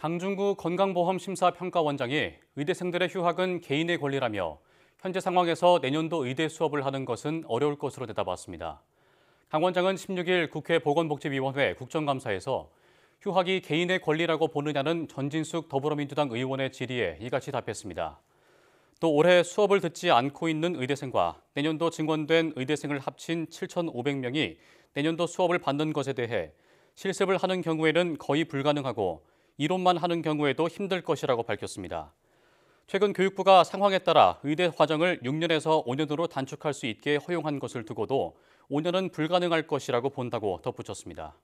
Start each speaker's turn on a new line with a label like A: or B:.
A: 강중구 건강보험심사평가원장이 의대생들의 휴학은 개인의 권리라며 현재 상황에서 내년도 의대 수업을 하는 것은 어려울 것으로 대답했습니다. 강 원장은 16일 국회 보건복지위원회 국정감사에서 휴학이 개인의 권리라고 보느냐는 전진숙 더불어민주당 의원의 질의에 이같이 답했습니다. 또 올해 수업을 듣지 않고 있는 의대생과 내년도 증원된 의대생을 합친 7,500명이 내년도 수업을 받는 것에 대해 실습을 하는 경우에는 거의 불가능하고 이론만 하는 경우에도 힘들 것이라고 밝혔습니다. 최근 교육부가 상황에 따라 의대 과정을 6년에서 5년으로 단축할 수 있게 허용한 것을 두고도 5년은 불가능할 것이라고 본다고 덧붙였습니다.